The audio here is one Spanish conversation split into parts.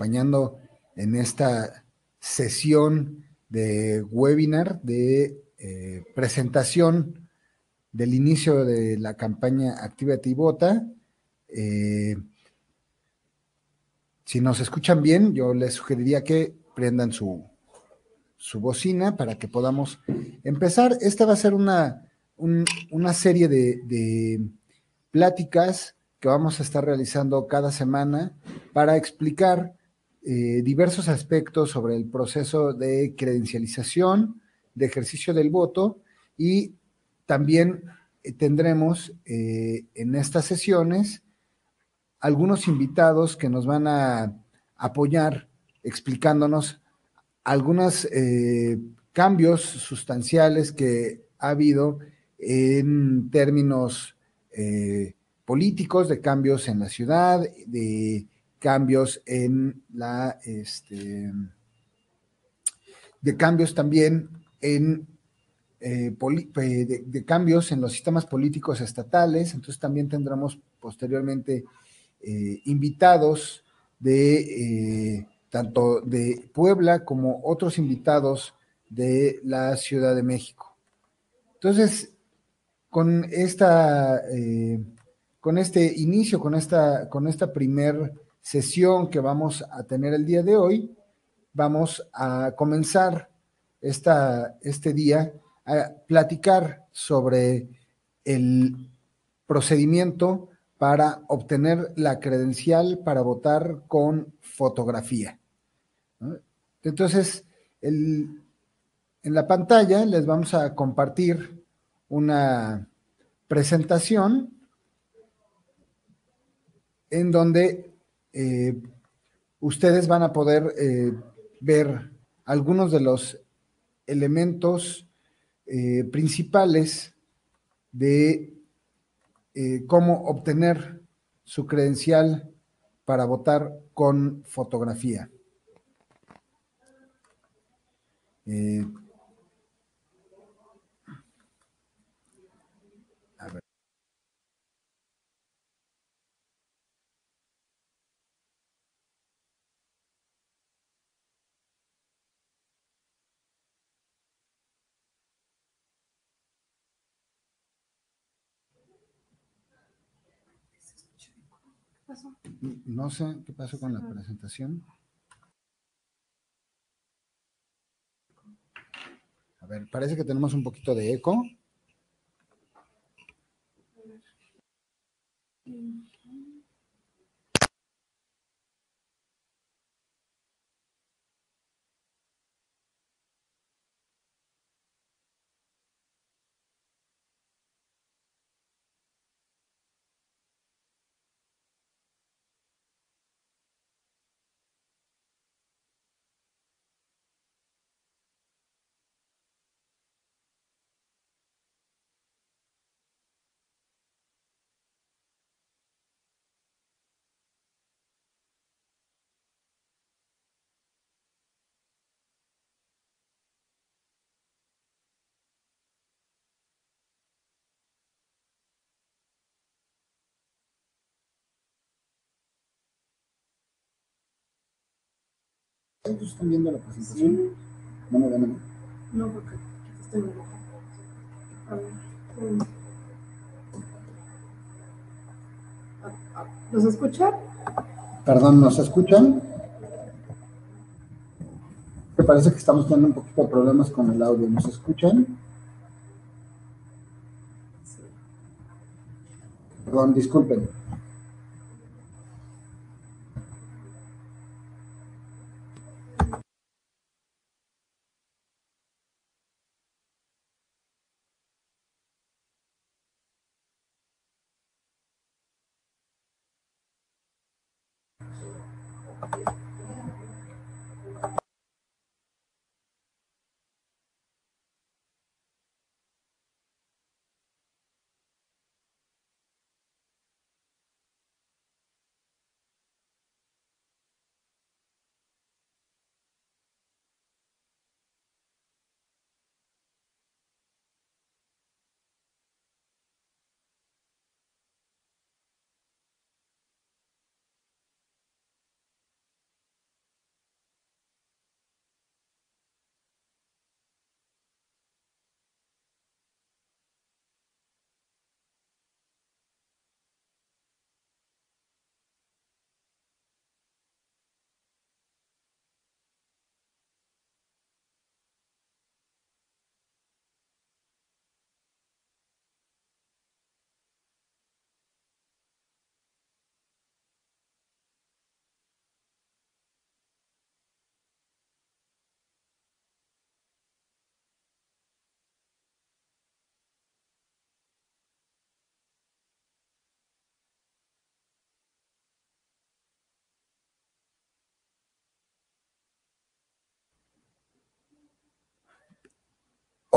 acompañando en esta sesión de webinar de eh, presentación del inicio de la campaña activa y Vota. Eh, si nos escuchan bien, yo les sugeriría que prendan su, bocina para que podamos empezar. Esta va a ser una, serie de pláticas que vamos a estar realizando cada semana para explicar eh, diversos aspectos sobre el proceso de credencialización, de ejercicio del voto y también eh, tendremos eh, en estas sesiones algunos invitados que nos van a apoyar explicándonos algunos cambios sustanciales que ha habido en términos políticos, de cambios en la ciudad, de cambios en la, este, de cambios también en, eh, eh, de, cambios en los sistemas políticos estatales, entonces también tendremos posteriormente eh, invitados de tanto de Puebla como otros invitados de la Ciudad de México. Entonces, con esta, con este inicio, con esta, con esta primer sesión que vamos a tener el día de hoy, vamos a comenzar esta, este día a platicar sobre el procedimiento para obtener la credencial para votar con fotografía. Entonces, en la pantalla les vamos a compartir una presentación en donde eh, ustedes van a poder eh, ver algunos de los elementos eh, principales de cómo obtener su credencial para votar con fotografía. No sé qué pasó con la presentación. A ver, parece que tenemos un poquito de eco. están viendo la presentación? ¿No me No, porque estoy ¿Nos escuchan? Perdón, ¿nos escuchan? Me parece que estamos teniendo un poquito de problemas con el audio. ¿Nos escuchan? Sí. Perdón, disculpen.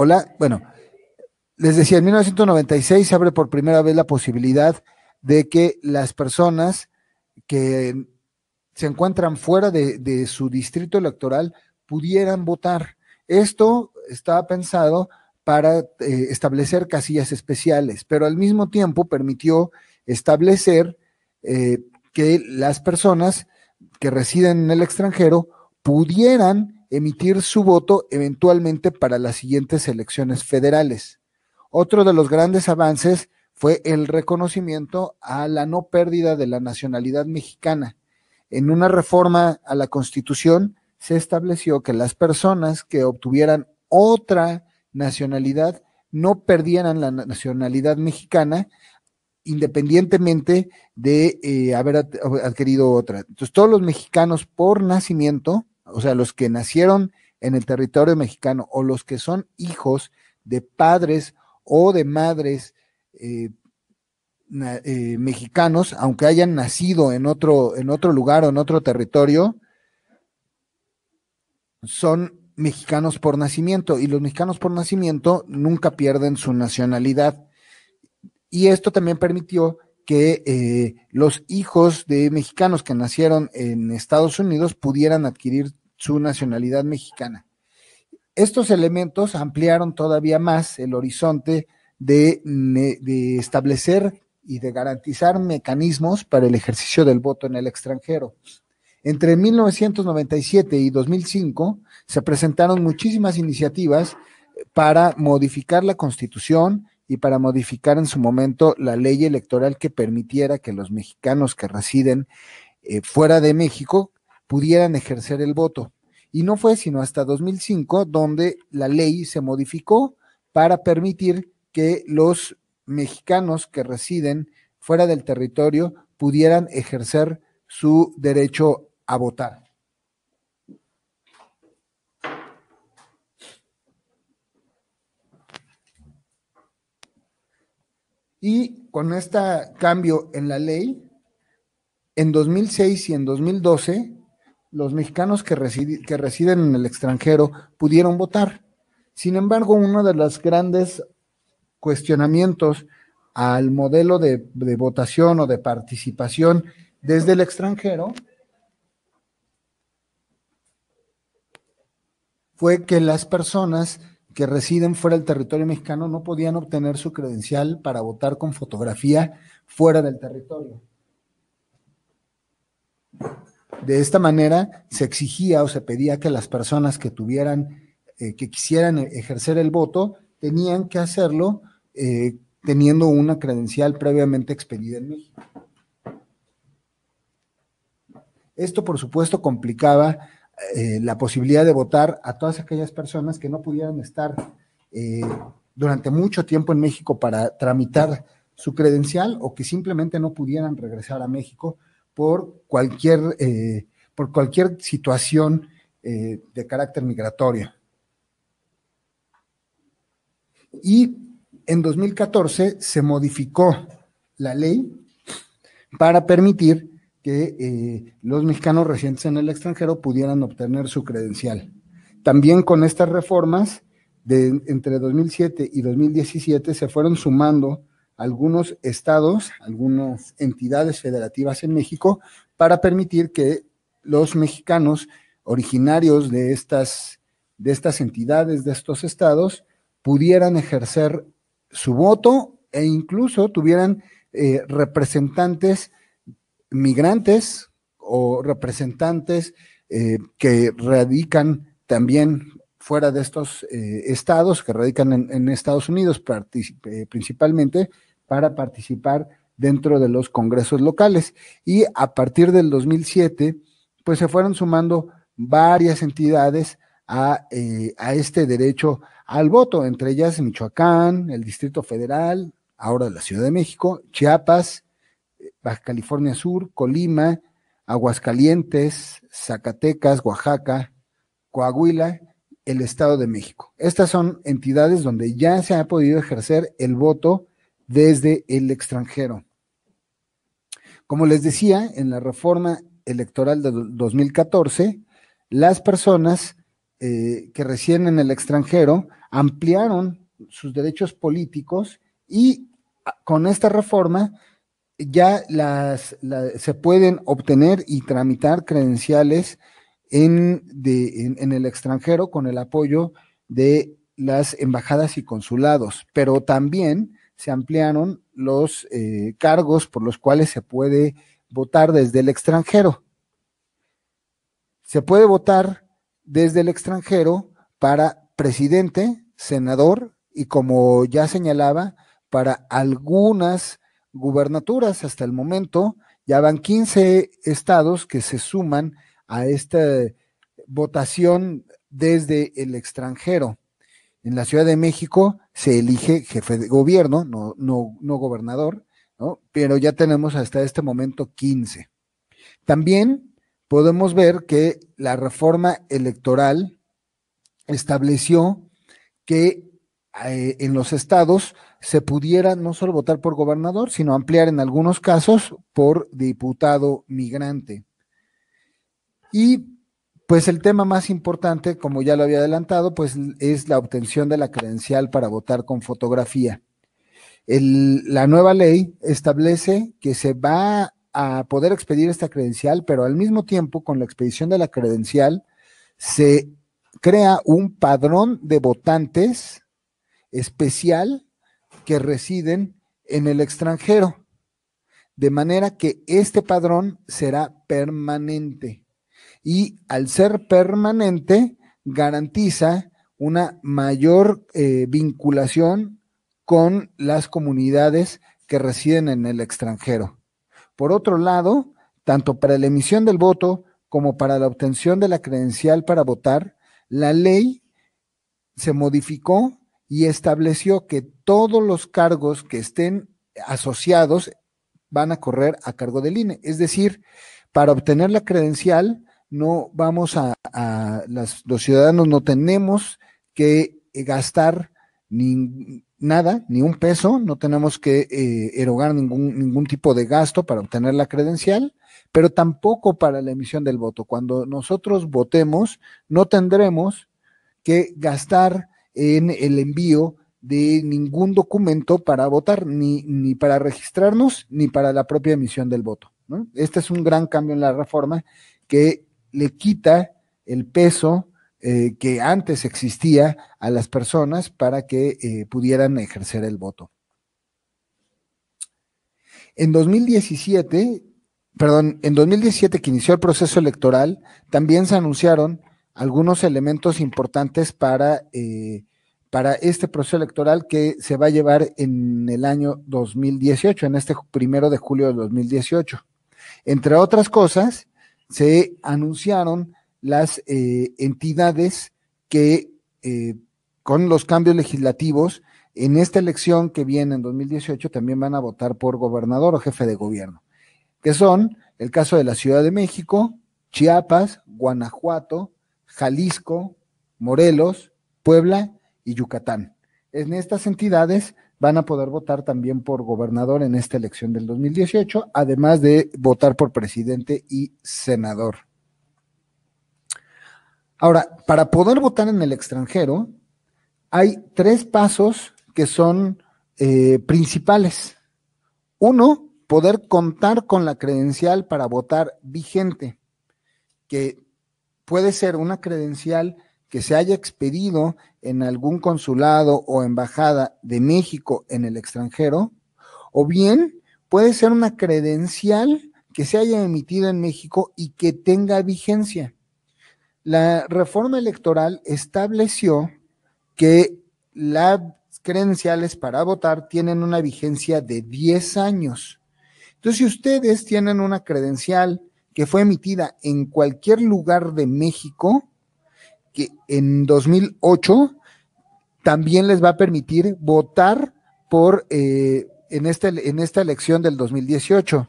Hola, bueno, les decía, en 1996 se abre por primera vez la posibilidad de que las personas que se encuentran fuera de, su distrito electoral pudieran votar. Esto estaba pensado para eh, establecer casillas especiales, pero al mismo tiempo permitió establecer eh, que las personas que residen en el extranjero pudieran emitir su voto eventualmente para las siguientes elecciones federales. Otro de los grandes avances fue el reconocimiento a la no pérdida de la nacionalidad mexicana. En una reforma a la Constitución se estableció que las personas que obtuvieran otra nacionalidad no perdieran la nacionalidad mexicana independientemente de eh, haber adquirido otra. Entonces, todos los mexicanos por nacimiento o sea, los que nacieron en el territorio mexicano o los que son hijos de padres o de madres eh, eh, mexicanos, aunque hayan nacido en otro, en otro lugar o en otro territorio, son mexicanos por nacimiento y los mexicanos por nacimiento nunca pierden su nacionalidad. Y esto también permitió que eh, los hijos de mexicanos que nacieron en Estados Unidos pudieran adquirir su nacionalidad mexicana. Estos elementos ampliaron todavía más el horizonte de, establecer y de garantizar mecanismos para el ejercicio del voto en el extranjero. Entre 1997 y 2005 se presentaron muchísimas iniciativas para modificar la constitución y para modificar en su momento la ley electoral que permitiera que los mexicanos que residen eh, fuera de México pudieran ejercer el voto. Y no fue sino hasta 2005 donde la ley se modificó para permitir que los mexicanos que residen fuera del territorio pudieran ejercer su derecho a votar. Y con este cambio en la ley, en 2006 y en 2012 los mexicanos que, residen en el extranjero pudieron votar. Sin embargo, uno de los grandes cuestionamientos al modelo de, de votación o de participación desde el extranjero fue que las personas que residen fuera del territorio mexicano no podían obtener su credencial para votar con fotografía fuera del territorio. De esta manera se exigía o se pedía que las personas que tuvieran, eh, que quisieran ejercer el voto, tenían que hacerlo eh, teniendo una credencial previamente expedida en México. Esto, por supuesto, complicaba eh, la posibilidad de votar a todas aquellas personas que no pudieran estar durante mucho tiempo en México para tramitar su credencial o que simplemente no pudieran regresar a México por cualquier, eh, por cualquier situación eh, de carácter migratorio. Y en 2014 se modificó la ley para permitir que eh, los mexicanos residentes en el extranjero pudieran obtener su credencial. También con estas reformas, de, entre 2007 y 2017 se fueron sumando algunos estados, algunas entidades federativas en México, para permitir que los mexicanos originarios de estas, de estas entidades, de estos estados, pudieran ejercer su voto e incluso tuvieran eh, representantes migrantes o representantes eh, que radican también fuera de estos eh, estados, que radican en, Estados Unidos eh, principalmente, para participar dentro de los congresos locales. Y a partir del 2007, pues se fueron sumando varias entidades a, eh, a este derecho al voto, entre ellas Michoacán, el Distrito Federal, ahora la Ciudad de México, Chiapas, Baja California Sur, Colima, Aguascalientes, Zacatecas, Oaxaca, Coahuila el Estado de México. Estas son entidades donde ya se ha podido ejercer el voto desde el extranjero. Como les decía, en la reforma electoral de 2014, las personas eh, que residen en el extranjero ampliaron sus derechos políticos y ah, con esta reforma ya se pueden obtener y tramitar credenciales en, el extranjero con el apoyo de las embajadas y consulados, pero también se ampliaron los eh, cargos por los cuales se puede votar desde el extranjero. Se puede votar desde el extranjero para presidente, senador y como ya señalaba, para algunas gubernaturas. Hasta el momento ya van 15 estados que se suman a esta votación desde el extranjero. En la Ciudad de México se elige jefe de gobierno, no, gobernador, pero ya tenemos hasta este momento 15. También podemos ver que la reforma electoral estableció que eh, en los estados se pudiera no solo votar por gobernador, sino ampliar en algunos casos por diputado migrante. Y pues el tema más importante, como ya lo había adelantado, pues es la obtención de la credencial para votar con fotografía. la nueva ley establece que se va a poder expedir esta credencial, pero al mismo tiempo, con la expedición de la credencial, se crea un padrón de votantes especial que residen en el extranjero, de manera que este padrón será permanente y al ser permanente garantiza una mayor eh, vinculación con las comunidades que residen en el extranjero. Por otro lado, tanto para la emisión del voto como para la obtención de la credencial para votar, la ley se modificó y estableció que todos los cargos que estén asociados van a correr a cargo del INE. Es decir, para obtener la credencial no vamos a, los ciudadanos no tenemos que eh, gastar ni, nada, ni un peso, no tenemos que eh, erogar ningún, ningún tipo de gasto para obtener la credencial, pero tampoco para la emisión del voto. Cuando nosotros votemos, no tendremos que gastar en el envío de ningún documento para votar, ni, ni para registrarnos, ni para la propia emisión del voto. Este es un gran cambio en la reforma que le quita el peso eh, que antes existía a las personas para que eh, pudieran ejercer el voto. En 2017, perdón, en 2017 que inició el proceso electoral, también se anunciaron algunos elementos importantes para, eh, para este proceso electoral que se va a llevar en el año 2018, en este primero de julio de 2018. Entre otras cosas, se anunciaron las eh, entidades que eh, con los cambios legislativos en esta elección que viene en 2018 también van a votar por gobernador o jefe de gobierno, que son el caso de la Ciudad de México, Chiapas, Guanajuato, Jalisco, Morelos, Puebla y Yucatán. En estas entidades van a poder votar también por gobernador en esta elección del 2018, además de votar por presidente y senador. Ahora, para poder votar en el extranjero, hay tres pasos que son eh, principales. Uno, poder contar con la credencial para votar vigente, que puede ser una credencial que se haya expedido en algún consulado o embajada de México en el extranjero, o bien puede ser una credencial que se haya emitido en México y que tenga vigencia. La reforma electoral estableció que las credenciales para votar tienen una vigencia de 10 años. Entonces, si ustedes tienen una credencial que fue emitida en cualquier lugar de México, que en 2008 también les va a permitir votar por eh, en, esta, en esta elección del 2018.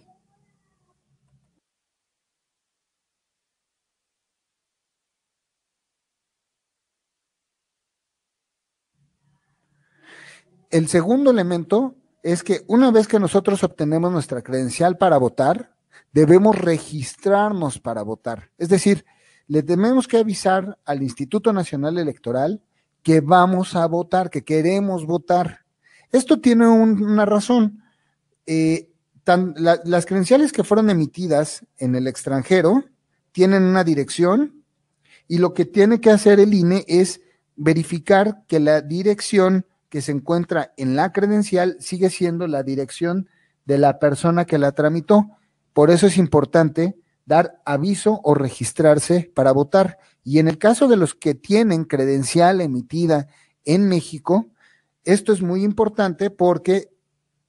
El segundo elemento es que una vez que nosotros obtenemos nuestra credencial para votar, debemos registrarnos para votar. Es decir, le tenemos que avisar al Instituto Nacional Electoral que vamos a votar, que queremos votar. Esto tiene una razón. Eh, las credenciales que fueron emitidas en el extranjero tienen una dirección y lo que tiene que hacer el INE es verificar que la dirección que se encuentra en la credencial sigue siendo la dirección de la persona que la tramitó. Por eso es importante dar aviso o registrarse para votar. Y en el caso de los que tienen credencial emitida en México, esto es muy importante porque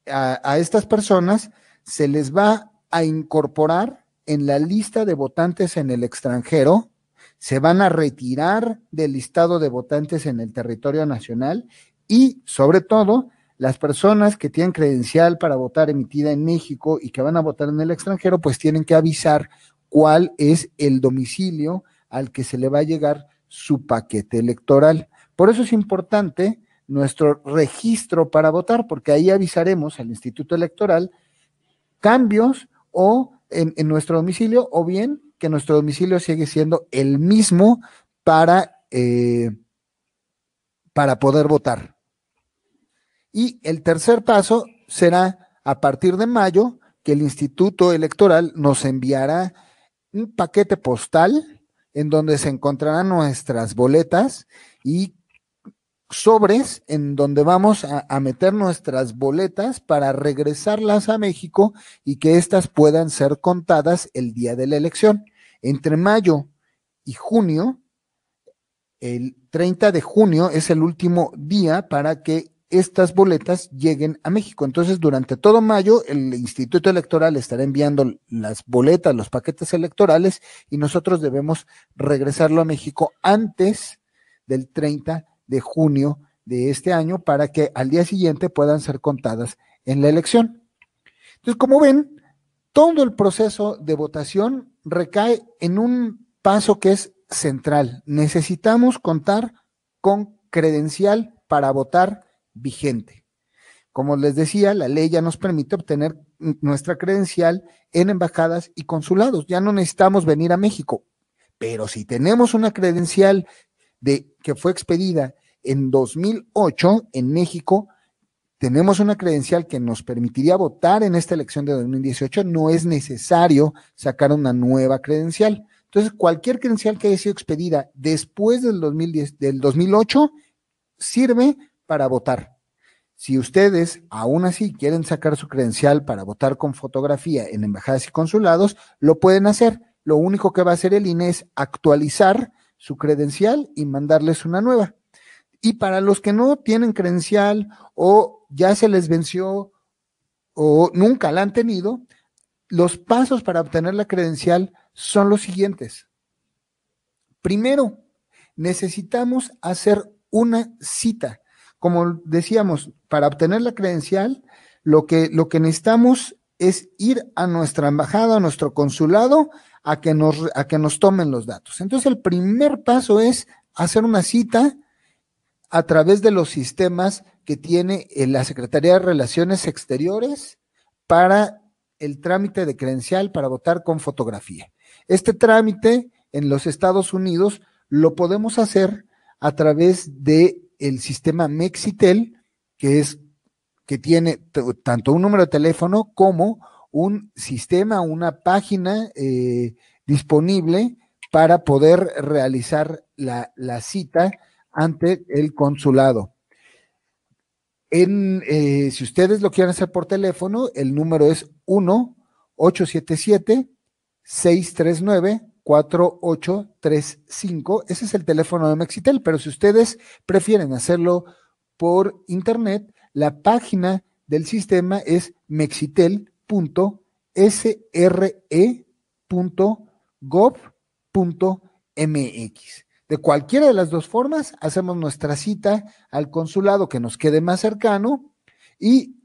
a, estas personas se les va a incorporar en la lista de votantes en el extranjero, se van a retirar del listado de votantes en el territorio nacional y, sobre todo, las personas que tienen credencial para votar emitida en México y que van a votar en el extranjero, pues tienen que avisar cuál es el domicilio al que se le va a llegar su paquete electoral. Por eso es importante nuestro registro para votar, porque ahí avisaremos al Instituto Electoral cambios o en, nuestro domicilio, o bien que nuestro domicilio sigue siendo el mismo para, eh, para poder votar. Y el tercer paso será a partir de mayo que el Instituto Electoral nos enviará un paquete postal en donde se encontrarán nuestras boletas y sobres en donde vamos a, meter nuestras boletas para regresarlas a México y que éstas puedan ser contadas el día de la elección. Entre mayo y junio, el 30 de junio es el último día para que estas boletas lleguen a México. Entonces, durante todo mayo, el Instituto Electoral estará enviando las boletas, los paquetes electorales, y nosotros debemos regresarlo a México antes del 30 de junio de este año para que al día siguiente puedan ser contadas en la elección. Entonces, como ven, todo el proceso de votación recae en un paso que es central. Necesitamos contar con credencial para votar vigente. Como les decía, la ley ya nos permite obtener nuestra credencial en embajadas y consulados. Ya no necesitamos venir a México. Pero si tenemos una credencial de, que fue expedida en 2008 en México, tenemos una credencial que nos permitiría votar en esta elección de 2018, no es necesario sacar una nueva credencial. Entonces, cualquier credencial que haya sido expedida después del, del 2008 sirve para votar. Si ustedes aún así quieren sacar su credencial para votar con fotografía en embajadas y consulados, lo pueden hacer. Lo único que va a hacer el INE es actualizar su credencial y mandarles una nueva. Y para los que no tienen credencial o ya se les venció o nunca la han tenido, los pasos para obtener la credencial son los siguientes. Primero, necesitamos hacer una cita como decíamos, para obtener la credencial, lo que, lo que necesitamos es ir a nuestra embajada, a nuestro consulado, a que, nos, a que nos tomen los datos. Entonces, el primer paso es hacer una cita a través de los sistemas que tiene eh, la Secretaría de Relaciones Exteriores para el trámite de credencial para votar con fotografía. Este trámite en los Estados Unidos lo podemos hacer a través de el sistema Mexitel, que es que tiene tanto un número de teléfono como un sistema, una página eh, disponible para poder realizar la, cita ante el consulado. Eh, si ustedes lo quieren hacer por teléfono, el número es 1 877 639 4835. Ese es el teléfono de Mexitel, pero si ustedes prefieren hacerlo por internet, la página del sistema es mexitel.sre.gov.mx. De cualquiera de las dos formas, hacemos nuestra cita al consulado que nos quede más cercano y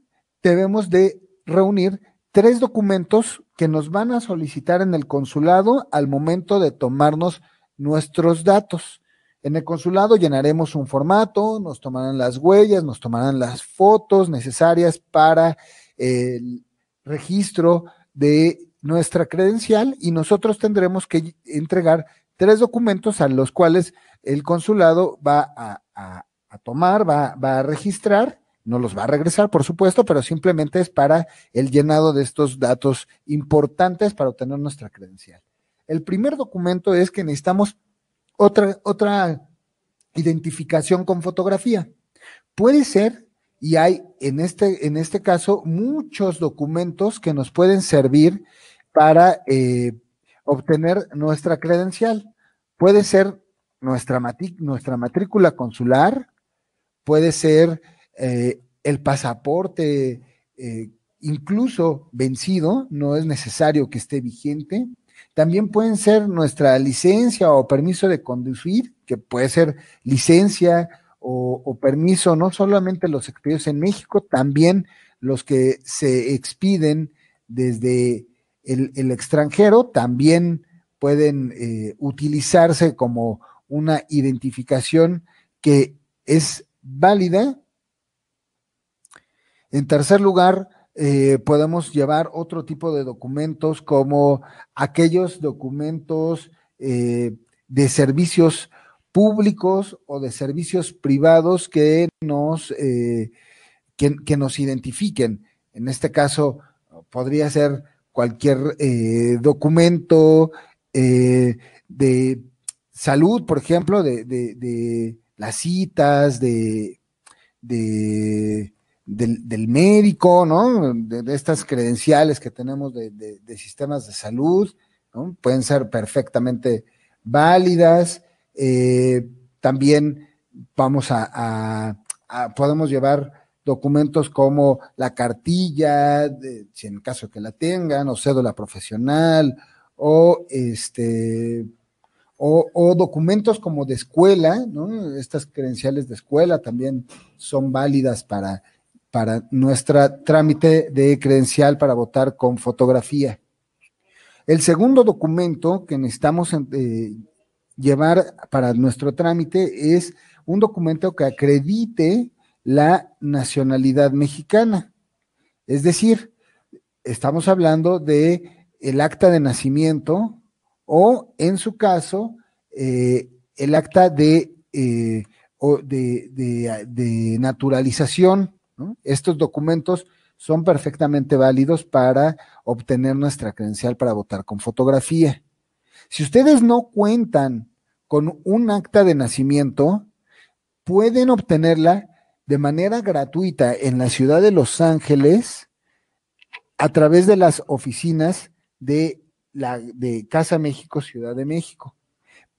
debemos de reunir tres documentos que nos van a solicitar en el consulado al momento de tomarnos nuestros datos. En el consulado llenaremos un formato, nos tomarán las huellas, nos tomarán las fotos necesarias para el registro de nuestra credencial y nosotros tendremos que entregar tres documentos a los cuales el consulado va a, tomar, va, va a registrar no los va a regresar, por supuesto, pero simplemente es para el llenado de estos datos importantes para obtener nuestra credencial. El primer documento es que necesitamos otra, otra identificación con fotografía. Puede ser, y hay en este, en este caso muchos documentos que nos pueden servir para eh, obtener nuestra credencial. Puede ser nuestra, matrícula consular, puede ser eh, el pasaporte, eh, incluso vencido, no es necesario que esté vigente. También pueden ser nuestra licencia o permiso de conducir, que puede ser licencia o, permiso, no solamente los expedidos en México, también los que se expiden desde el, extranjero, también pueden eh, utilizarse como una identificación que es válida en tercer lugar, eh, podemos llevar otro tipo de documentos como aquellos documentos eh, de servicios públicos o de servicios privados que nos, eh, que, nos identifiquen. En este caso, podría ser cualquier documento de salud, por ejemplo, de, de las citas, de, de del, médico, ¿no? De, estas credenciales que tenemos de, sistemas de salud, ¿no? Pueden ser perfectamente válidas. Eh, también vamos a, podemos llevar documentos como la cartilla, si en caso que la tengan, o cédula profesional, o este, o, o, documentos como de escuela, ¿no? Estas credenciales de escuela también son válidas para para nuestro trámite de credencial para votar con fotografía. El segundo documento que necesitamos eh, llevar para nuestro trámite es un documento que acredite la nacionalidad mexicana. Es decir, estamos hablando de el acta de nacimiento o, en su caso, eh, el acta eh, de, de, de naturalización estos documentos son perfectamente válidos para obtener nuestra credencial para votar con fotografía. Si ustedes no cuentan con un acta de nacimiento, pueden obtenerla de manera gratuita en la ciudad de Los Ángeles a través de las oficinas de, la, de Casa México, Ciudad de México.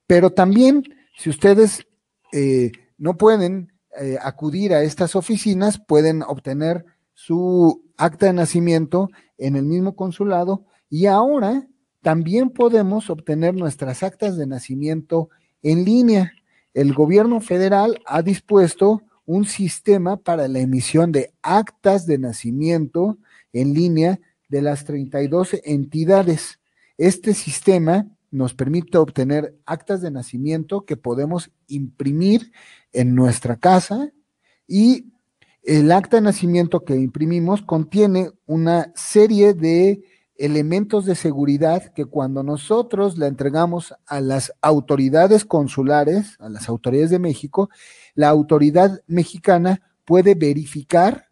Pero también, si ustedes eh, no pueden eh, acudir a estas oficinas pueden obtener su acta de nacimiento en el mismo consulado y ahora también podemos obtener nuestras actas de nacimiento en línea. El gobierno federal ha dispuesto un sistema para la emisión de actas de nacimiento en línea de las 32 entidades. Este sistema nos permite obtener actas de nacimiento que podemos imprimir en nuestra casa y el acta de nacimiento que imprimimos contiene una serie de elementos de seguridad que cuando nosotros la entregamos a las autoridades consulares, a las autoridades de México, la autoridad mexicana puede verificar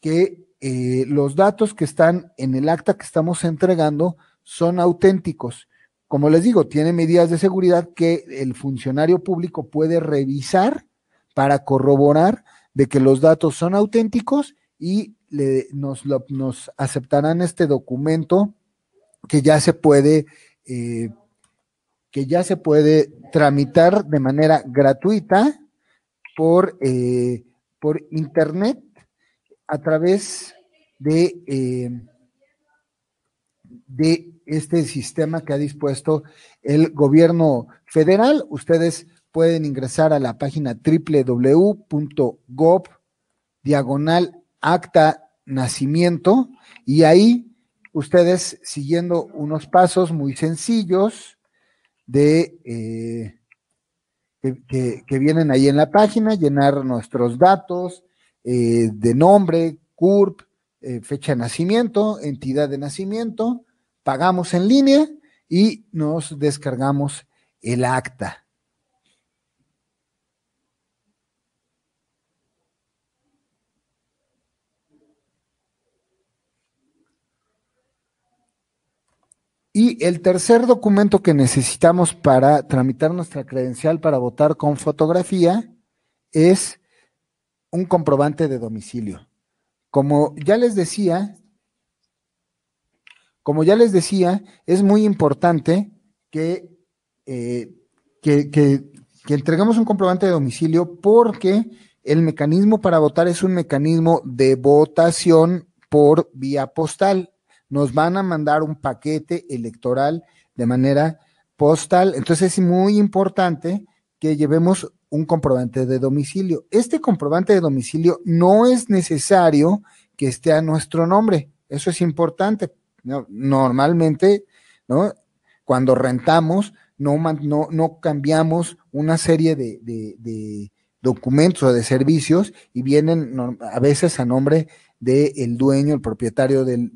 que eh, los datos que están en el acta que estamos entregando son auténticos como les digo, tiene medidas de seguridad que el funcionario público puede revisar para corroborar de que los datos son auténticos y nos, nos, aceptarán este documento que ya se puede eh, que ya se puede tramitar de manera gratuita por, eh, por internet a través de, eh, de este sistema que ha dispuesto el gobierno federal. Ustedes pueden ingresar a la página www.gov diagonal acta nacimiento y ahí ustedes siguiendo unos pasos muy sencillos de eh, que, vienen ahí en la página, llenar nuestros datos eh, de nombre, CURP, eh, fecha de nacimiento, entidad de nacimiento, pagamos en línea y nos descargamos el acta. Y el tercer documento que necesitamos para tramitar nuestra credencial para votar con fotografía es un comprobante de domicilio. Como ya les decía, como ya les decía, es muy importante eh, que, entregamos un comprobante de domicilio porque el mecanismo para votar es un mecanismo de votación por vía postal. Nos van a mandar un paquete electoral de manera postal. Entonces es muy importante que llevemos un comprobante de domicilio. Este comprobante de domicilio no es necesario que esté a nuestro nombre. Eso es importante normalmente, ¿no? Cuando rentamos, no, no, cambiamos una serie de, documentos o de servicios y vienen a veces a nombre del dueño, el propietario del,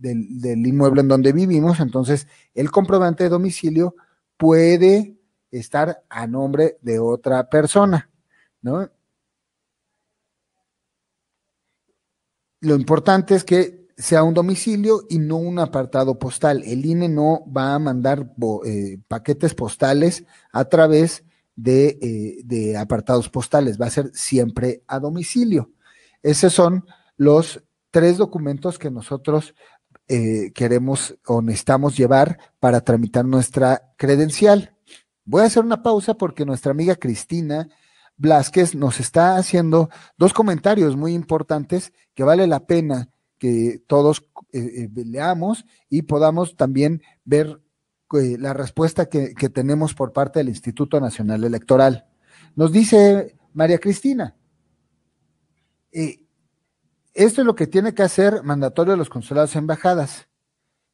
inmueble en donde vivimos. Entonces, el comprobante de domicilio puede estar a nombre de otra persona, Lo importante es que sea un domicilio y no un apartado postal. El INE no va a mandar eh, paquetes postales a través eh, de, apartados postales, va a ser siempre a domicilio. Esos son los tres documentos que nosotros eh, queremos o necesitamos llevar para tramitar nuestra credencial. Voy a hacer una pausa porque nuestra amiga Cristina Vlasquez nos está haciendo dos comentarios muy importantes que vale la pena que todos veamos eh, eh, leamos y podamos también ver eh, la respuesta que, tenemos por parte del Instituto Nacional Electoral. Nos dice María Cristina, esto es lo que tiene que hacer mandatorio de los consulados y embajadas,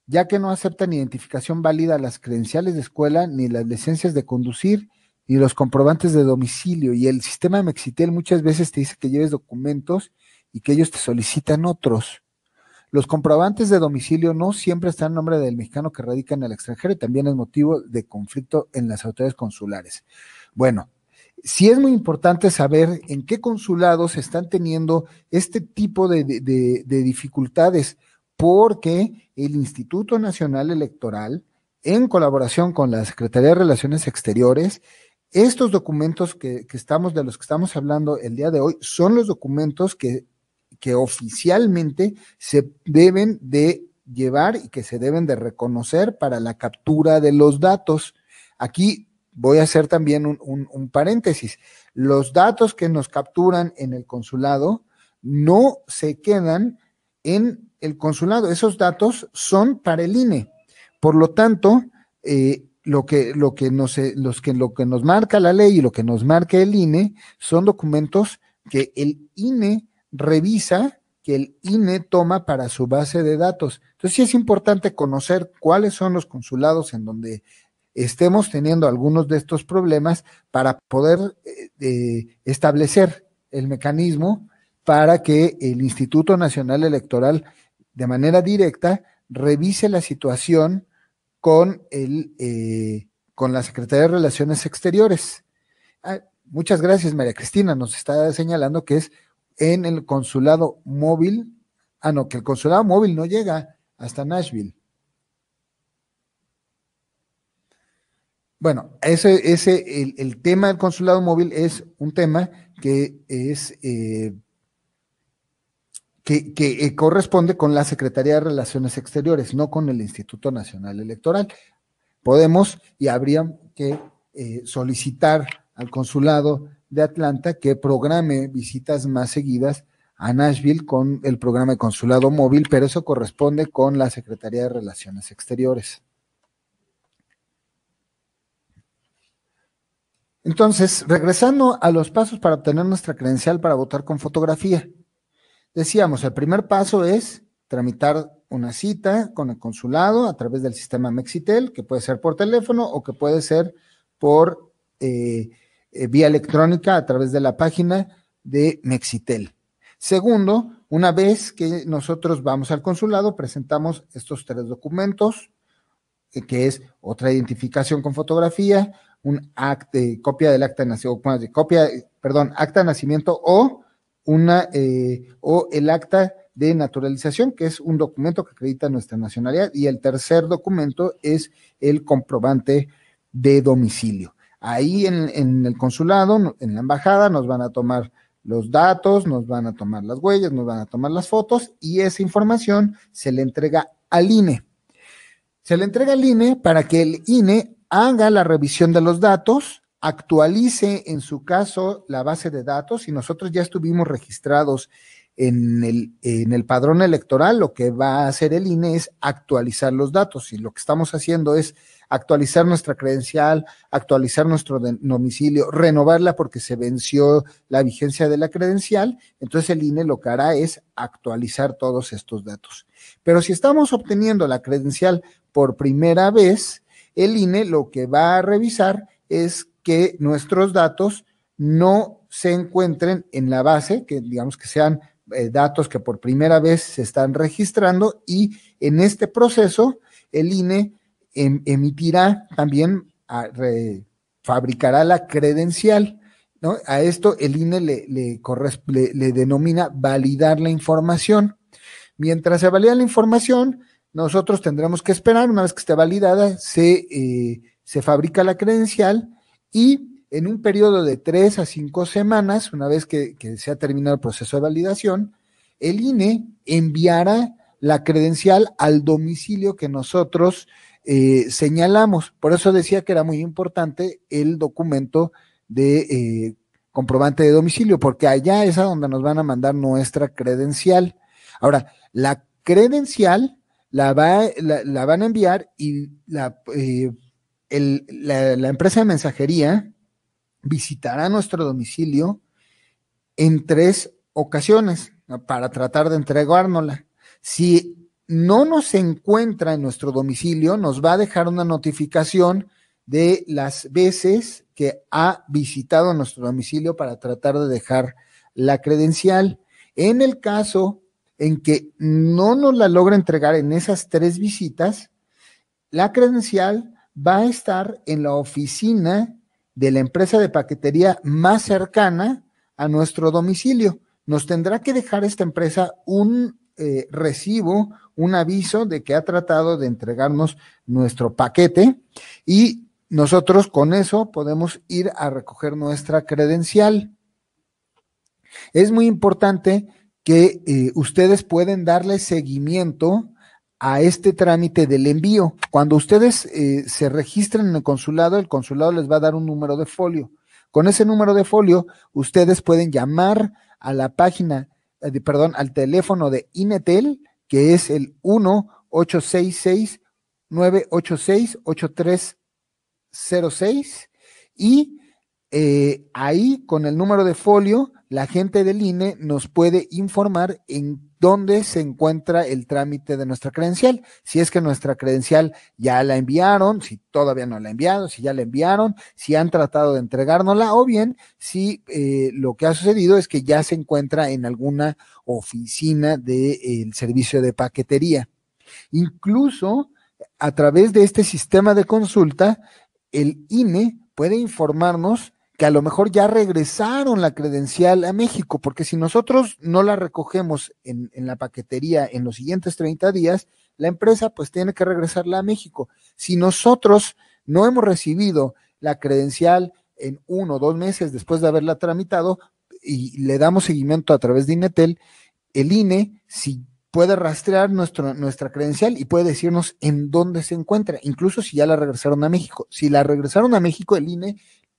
ya que no aceptan identificación válida las credenciales de escuela, ni las licencias de conducir, ni los comprobantes de domicilio. Y el sistema Mexitel muchas veces te dice que lleves documentos y que ellos te solicitan otros. Los comprobantes de domicilio no siempre están en nombre del mexicano que radica en el extranjero y también es motivo de conflicto en las autoridades consulares. Bueno, sí es muy importante saber en qué consulados están teniendo este tipo de, dificultades, porque el Instituto Nacional Electoral, en colaboración con la Secretaría de Relaciones Exteriores, estos documentos que, estamos, de los que estamos hablando el día de hoy, son los documentos que que oficialmente se deben de llevar y que se deben de reconocer para la captura de los datos. Aquí voy a hacer también un, paréntesis. Los datos que nos capturan en el consulado no se quedan en el consulado. Esos datos son para el INE. Por lo tanto, eh, lo que, los que, lo que nos marca la ley y lo que nos marca el INE son documentos que el INE revisa que el INE toma para su base de datos. Entonces sí es importante conocer cuáles son los consulados en donde estemos teniendo algunos de estos problemas para poder eh, eh, establecer el mecanismo para que el Instituto Nacional Electoral de manera directa revise la situación con, eh, con la Secretaría de Relaciones Exteriores. Ah, muchas gracias, María Cristina. Nos está señalando que es en el consulado móvil. Ah, no, que el consulado móvil no llega hasta Nashville. Bueno, ese, ese, el, tema del consulado móvil es un tema que es eh, que, que eh, corresponde con la Secretaría de Relaciones Exteriores, no con el Instituto Nacional Electoral. Podemos y habría que eh, solicitar al consulado de Atlanta que programe visitas más seguidas a Nashville con el programa de consulado móvil, pero eso corresponde con la Secretaría de Relaciones Exteriores. Entonces, regresando a los pasos para obtener nuestra credencial para votar con fotografía. Decíamos, el primer paso es tramitar una cita con el consulado a través del sistema Mexitel, que puede ser por teléfono o que puede ser por eh, eh, vía electrónica a través de la página de Mexitel. Segundo, una vez que nosotros vamos al consulado, presentamos estos tres documentos, eh, que es otra identificación con fotografía, un acta, copia del acta de nacimiento, copia, perdón, acta de nacimiento o una eh, o el acta de naturalización, que es un documento que acredita nuestra nacionalidad, y el tercer documento es el comprobante de domicilio. Ahí en, el consulado, en la embajada, nos van a tomar los datos, nos van a tomar las huellas, nos van a tomar las fotos y esa información se le entrega al INE. Se le entrega al INE para que el INE haga la revisión de los datos, actualice en su caso la base de datos y nosotros ya estuvimos registrados en el, en el padrón electoral, lo que va a hacer el INE es actualizar los datos y lo que estamos haciendo es actualizar nuestra credencial, actualizar nuestro domicilio, renovarla porque se venció la vigencia de la credencial, entonces el INE lo que hará es actualizar todos estos datos. Pero si estamos obteniendo la credencial por primera vez, el INE lo que va a revisar es que nuestros datos no se encuentren en la base, que digamos que sean eh, datos que por primera vez se están registrando y en este proceso el INE Em, emitirá también, fabricará la credencial. ¿no? A esto el INE le, denomina validar la información. Mientras se valida la información, nosotros tendremos que esperar, una vez que esté validada, eh, se, fabrica la credencial y en un periodo de tres a cinco semanas, una vez que, que, se ha terminado el proceso de validación, el INE enviará la credencial al domicilio que nosotros eh, señalamos, por eso decía que era muy importante el documento de eh, comprobante de domicilio, porque allá es a donde nos van a mandar nuestra credencial. Ahora, la credencial la, la, van a enviar y eh, la, la empresa de mensajería visitará nuestro domicilio en tres ocasiones para tratar de entregárnosla. Si no nos encuentra en nuestro domicilio, nos va a dejar una notificación de las veces que ha visitado nuestro domicilio para tratar de dejar la credencial. En el caso en que no nos la logra entregar en esas tres visitas, la credencial va a estar en la oficina de la empresa de paquetería más cercana a nuestro domicilio. Nos tendrá que dejar esta empresa un eh, recibo un aviso de que ha tratado de entregarnos nuestro paquete y nosotros con eso podemos ir a recoger nuestra credencial. Es muy importante que eh, ustedes pueden darle seguimiento a este trámite del envío. Cuando ustedes eh, se registren en el consulado, el consulado les va a dar un número de folio. Con ese número de folio, ustedes pueden llamar a la página eh, perdón, al teléfono de Inetel, que es el 1-866-986-8306. Y eh, ahí con el número de folio la gente del INE nos puede informar en dónde se encuentra el trámite de nuestra credencial. Si es que nuestra credencial ya la enviaron, si todavía no la enviado, si ya la enviaron, si han tratado de entregárnosla o bien si eh, lo que ha sucedido es que ya se encuentra en alguna oficina del servicio de paquetería. Incluso a través de este sistema de consulta, el INE puede informarnos que a lo mejor ya regresaron la credencial a México, porque si nosotros no la recogemos en, la paquetería en los siguientes 30 días, la empresa pues tiene que regresarla a México. Si nosotros no hemos recibido la credencial en uno o dos meses después de haberla tramitado y le damos seguimiento a través de Inetel, el INE, si puede rastrear nuestra credencial y puede decirnos en dónde se encuentra, incluso si ya la regresaron a México. Si la regresaron a México, el INE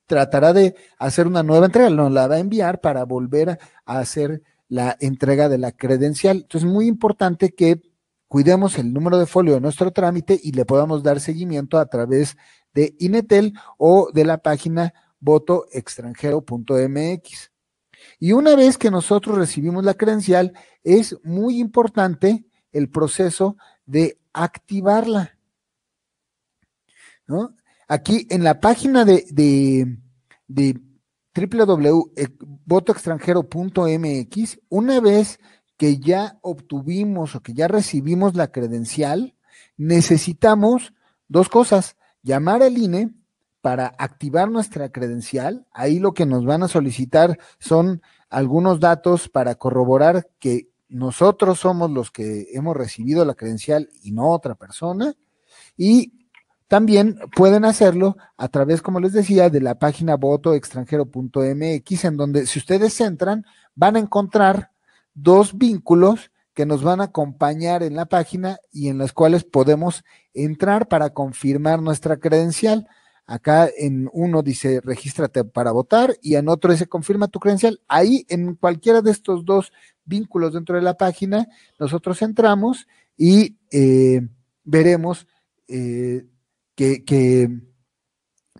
tratará de hacer una nueva entrega, nos la va a enviar para volver a hacer la entrega de la credencial. Entonces, es muy importante que cuidemos el número de folio de nuestro trámite y le podamos dar seguimiento a través de Inetel o de la página votoextranjero.mx. Y una vez que nosotros recibimos la credencial, es muy importante el proceso de activarla. ¿no? Aquí en la página de, de, de www.votoextranjero.mx, una vez que ya obtuvimos o que ya recibimos la credencial, necesitamos dos cosas, llamar al INE para activar nuestra credencial. Ahí lo que nos van a solicitar son algunos datos para corroborar que nosotros somos los que hemos recibido la credencial y no otra persona. Y también pueden hacerlo a través, como les decía, de la página votoextranjero.mx, en donde si ustedes entran van a encontrar dos vínculos que nos van a acompañar en la página y en las cuales podemos entrar para confirmar nuestra credencial. Acá en uno dice regístrate para votar y en otro dice confirma tu credencial. Ahí en cualquiera de estos dos vínculos dentro de la página, nosotros entramos y eh, veremos eh, que,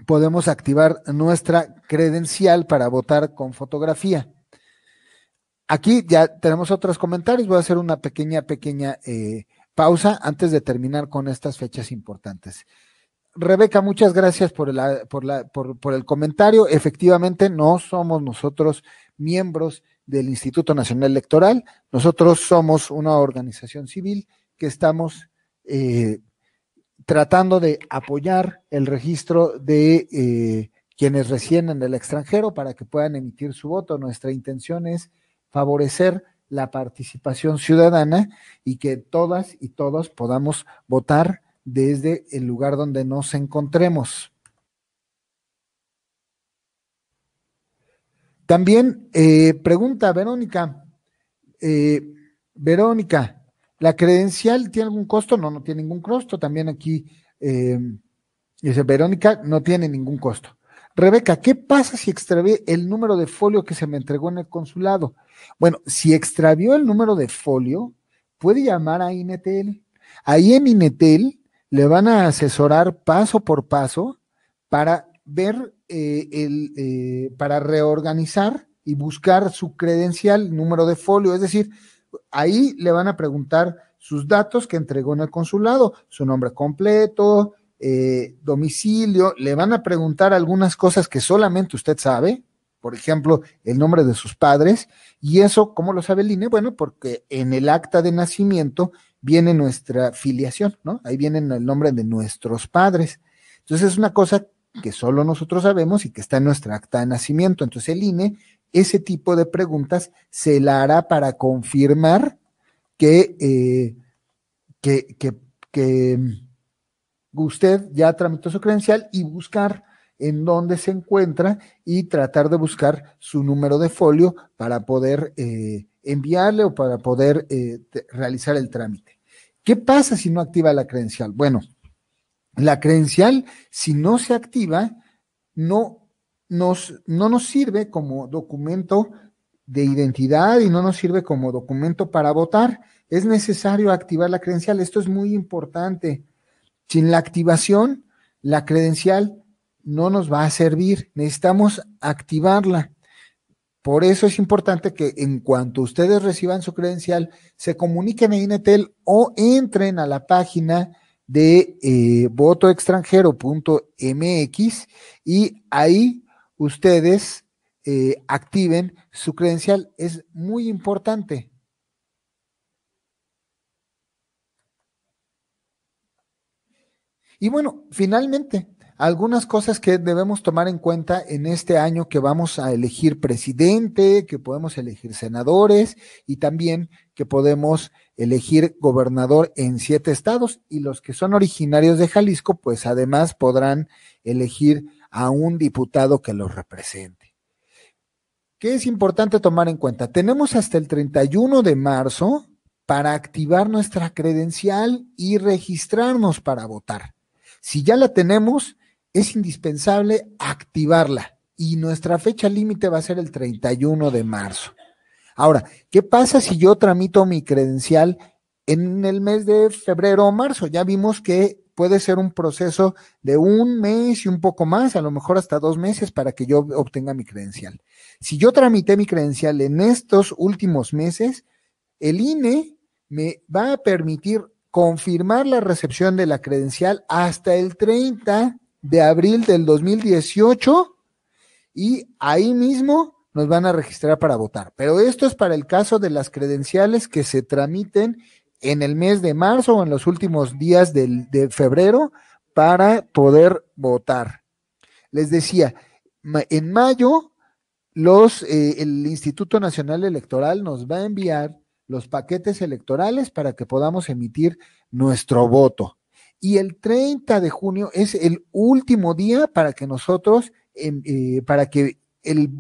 podemos activar nuestra credencial para votar con fotografía. Aquí ya tenemos otros comentarios. Voy a hacer una pequeña, pequeña eh, pausa antes de terminar con estas fechas importantes. Rebeca, muchas gracias por, el comentario. Efectivamente, no somos nosotros miembros del Instituto Nacional Electoral. Nosotros somos una organización civil que estamos eh, tratando de apoyar el registro de eh, quienes recién en el extranjero para que puedan emitir su voto. Nuestra intención es favorecer la participación ciudadana y que todas y todos podamos votar desde el lugar donde nos encontremos. También eh, pregunta Verónica. Eh, Verónica, la credencial tiene algún costo, no, no tiene ningún costo. También aquí eh, dice Verónica, no tiene ningún costo. Rebeca, ¿qué pasa si extravié el número de folio que se me entregó en el consulado? Bueno, si extravió el número de folio, puede llamar a Inetel. Ahí en Inetel le van a asesorar paso por paso para ver eh, el, eh, para reorganizar y buscar su credencial, número de folio, es decir, Ahí le van a preguntar sus datos que entregó en el consulado, su nombre completo, eh, domicilio, le van a preguntar algunas cosas que solamente usted sabe, por ejemplo, el nombre de sus padres, y eso, ¿cómo lo sabe el INE? Bueno, porque en el acta de nacimiento viene nuestra filiación, ¿no? Ahí viene el nombre de nuestros padres. Entonces es una cosa que solo nosotros sabemos y que está en nuestra acta de nacimiento. Entonces el INE ese tipo de preguntas se la hará para confirmar eh, que, usted ya tramitó su credencial y buscar en dónde se encuentra y tratar de buscar su número de folio para poder eh, enviarle o para poder eh, realizar el trámite. ¿Qué pasa si no activa la credencial? Bueno, la credencial, si no se activa, no no nos sirve como documento de identidad y no nos sirve como documento para votar. Es necesario activar la credencial. Esto es muy importante. Sin la activación, la credencial no nos va a servir. Necesitamos activarla. Por eso es importante que en cuanto ustedes reciban su credencial, se comuniquen a Inetel o entren a la página de eh, votoextranjero.mx y ahí ustedes eh, activen su credencial. Es muy importante. Y bueno, finalmente, algunas cosas que debemos tomar en cuenta en este año que vamos a elegir presidente, que podemos elegir senadores y también que podemos elegir gobernador en siete estados y los que son originarios de Jalisco, pues además podrán elegir a un diputado que los represente. ¿Qué es importante tomar en cuenta? Tenemos hasta el 31 de marzo para activar nuestra credencial y registrarnos para votar. Si ya la tenemos, es indispensable activarla y nuestra fecha límite va a ser el 31 de marzo. Ahora, ¿qué pasa si yo tramito mi credencial en el mes de febrero o marzo? Ya vimos que puede ser un proceso de un mes y un poco más, a lo mejor hasta dos meses para que yo obtenga mi credencial. Si yo tramité mi credencial en estos últimos meses, el INE me va a permitir confirmar la recepción de la credencial hasta el 30 de abril del 2018 y ahí mismo nos van a registrar para votar. Pero esto es para el caso de las credenciales que se tramiten en el mes de marzo o en los últimos días del, de febrero para poder votar. Les decía, en mayo los, eh, el Instituto Nacional Electoral nos va a enviar los paquetes electorales para que podamos emitir nuestro voto. Y el 30 de junio es el último día para que nosotros, em, eh, para que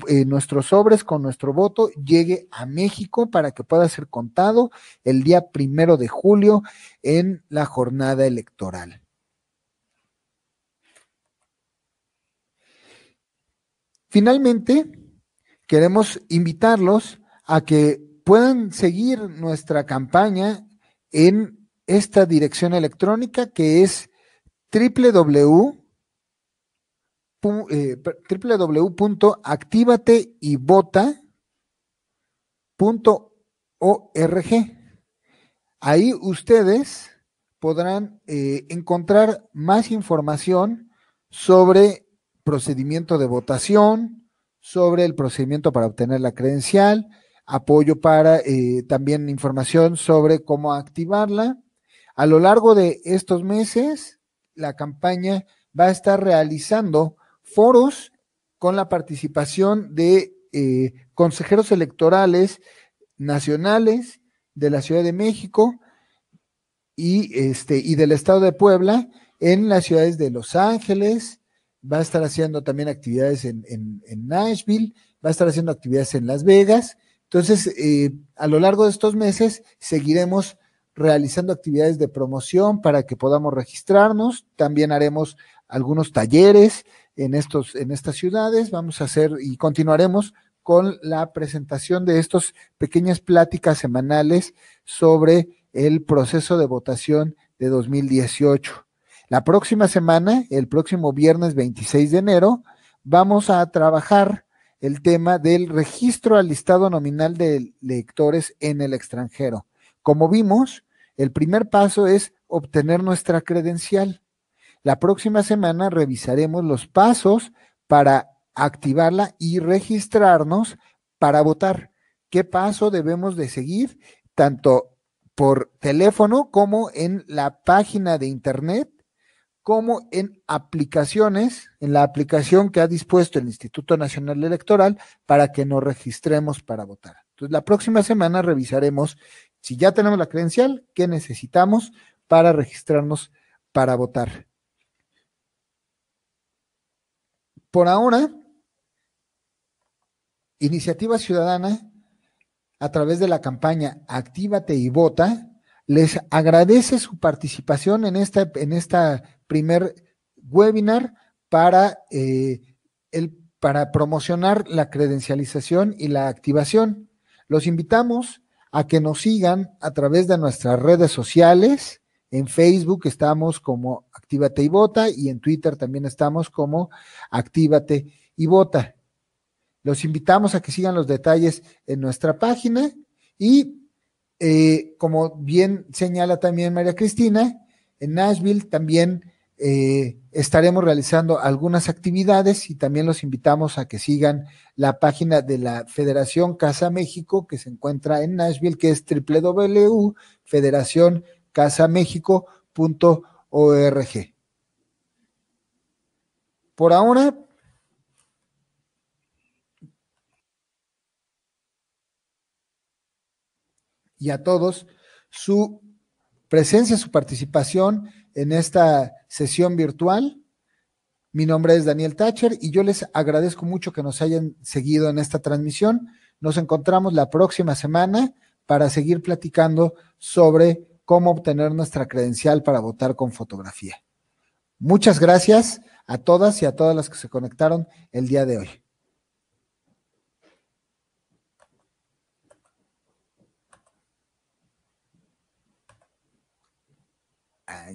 eh, nuestros sobres con nuestro voto llegue a México para que pueda ser contado el día primero de julio en la jornada electoral. Finalmente, queremos invitarlos a que puedan seguir nuestra campaña en esta dirección electrónica que es www eh, www.activateyvota.org. Ahí ustedes podrán eh, encontrar más información sobre procedimiento de votación, sobre el procedimiento para obtener la credencial, apoyo para eh, también información sobre cómo activarla. A lo largo de estos meses, la campaña va a estar realizando foros con la participación de eh, consejeros electorales nacionales de la Ciudad de México y, este, y del Estado de Puebla en las ciudades de Los Ángeles, va a estar haciendo también actividades en, Nashville, va a estar haciendo actividades en Las Vegas. Entonces, eh, a lo largo de estos meses seguiremos realizando actividades de promoción para que podamos registrarnos. También haremos algunos talleres en, estos, en estas ciudades. Vamos a hacer y continuaremos con la presentación de estas pequeñas pláticas semanales sobre el proceso de votación de 2018. La próxima semana, el próximo viernes 26 de enero, vamos a trabajar el tema del registro al listado nominal de lectores en el extranjero. Como vimos, el primer paso es obtener nuestra credencial. La próxima semana revisaremos los pasos para activarla y registrarnos para votar. ¿Qué paso debemos de seguir tanto por teléfono como en la página de internet, como en aplicaciones, en la aplicación que ha dispuesto el Instituto Nacional Electoral para que nos registremos para votar? Entonces, la próxima semana revisaremos si ya tenemos la credencial, qué necesitamos para registrarnos para votar. por ahora, Iniciativa Ciudadana, a través de la campaña Actívate y Vota, les agradece su participación en este en primer webinar para, eh, el, para promocionar la credencialización y la activación. Los invitamos a que nos sigan a través de nuestras redes sociales en Facebook estamos como Actívate y Vota y en Twitter también estamos como Actívate y Vota. Los invitamos a que sigan los detalles en nuestra página y eh, como bien señala también María Cristina, en Nashville también eh, estaremos realizando algunas actividades y también los invitamos a que sigan la página de la Federación Casa México que se encuentra en Nashville, que es www.federación.com casamexico.org. Por ahora, y a todos su presencia, su participación en esta sesión virtual. Mi nombre es Daniel Thatcher y yo les agradezco mucho que nos hayan seguido en esta transmisión. Nos encontramos la próxima semana para seguir platicando sobre cómo obtener nuestra credencial para votar con fotografía. Muchas gracias a todas y a todas las que se conectaron el día de hoy. Ah,